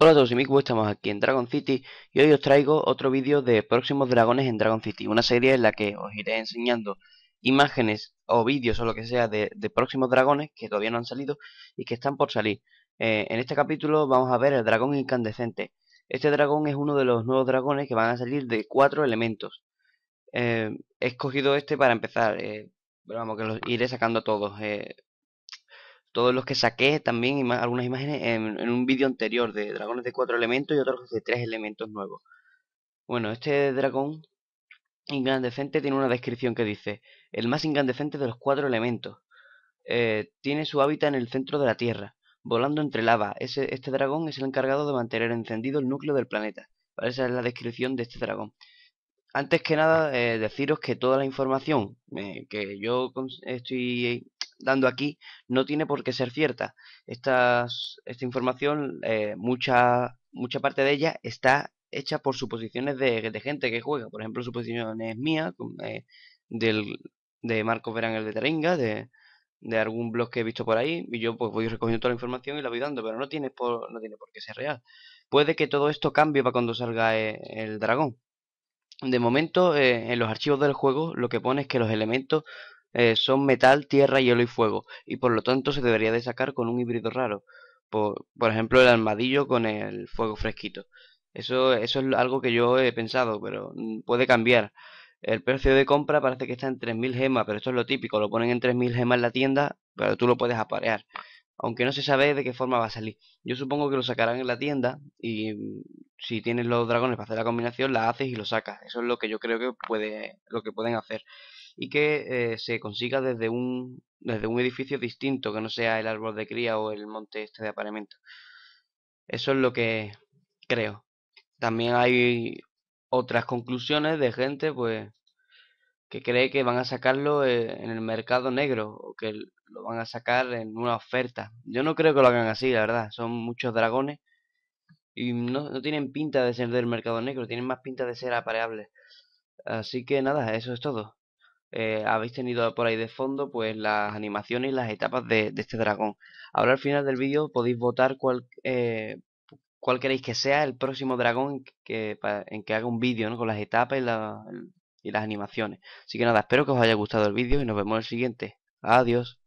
Hola a todos y Miku, estamos aquí en Dragon City y hoy os traigo otro vídeo de próximos dragones en Dragon City, una serie en la que os iré enseñando imágenes o vídeos o lo que sea de, próximos dragones que todavía no han salido y que están por salir. Eh, en este capítulo vamos a ver el dragón incandescente. Este dragón es uno de los nuevos dragones que van a salir de cuatro elementos. Eh, he escogido este para empezar, eh, pero vamos que los iré sacando todos todos los que saqué también, algunas imágenes, en, un vídeo anterior de dragones de cuatro elementos y otros de tres elementos nuevos. Bueno, este dragón incandescente tiene una descripción que dice, el más incandescente de los cuatro elementos. Eh, tiene su hábitat en el centro de la Tierra, volando entre lava. Ese, este dragón es el encargado de mantener encendido el núcleo del planeta. Esa es la descripción de este dragón. Antes que nada, eh, deciros que toda la información eh, que yo estoy dando aquí no tiene por qué ser cierta. Estas, esta información, eh, mucha, mucha parte de ella está hecha por suposiciones de, gente que juega. Por ejemplo, suposiciones mías, eh, del, de Marcos Verán el de Teringa, de, de algún blog que he visto por ahí, y yo pues voy recogiendo toda la información y la voy dando, pero no tiene por, no tiene por qué ser real. Puede que todo esto cambie para cuando salga eh, el dragón. De momento, en los archivos del juego, lo que pone es que los elementos eh, son metal, tierra, hielo y fuego, y por lo tanto se debería de sacar con un híbrido raro. Por, ejemplo, el armadillo con el fuego fresquito. Eso, eso es algo que yo he pensado, pero mm, puede cambiar. El precio de compra parece que está en 3.000 gemas, pero esto es lo típico, lo ponen en 3.000 gemas en la tienda, pero tú lo puedes aparear. Aunque no se sabe de qué forma va a salir. Yo supongo que lo sacarán en la tienda y si tienes los dragones para hacer la combinación, la haces y lo sacas. Eso es lo que yo creo que puede, lo que pueden hacer. Y que eh, se consiga desde un, desde un edificio distinto, que no sea el árbol de cría o el monte este de apareamiento. Eso es lo que creo. También hay otras conclusiones de gente, pues, que cree que van a sacarlo eh, en el mercado negro o que lo van a sacar en una oferta. Yo no creo que lo hagan así, la verdad. Son muchos dragones y no, no tienen pinta de ser del mercado negro, tienen más pinta de ser apareables. Así que nada, eso es todo. Eh, habéis tenido por ahí de fondo pues las animaciones y las etapas de, este dragón. Ahora al final del vídeo podéis votar cuál, eh, cuál queréis que sea el próximo dragón que, en que haga un vídeo con las etapas y, y las animaciones. Así que nada, espero que os haya gustado el vídeo y nos vemos en el siguiente. Adiós.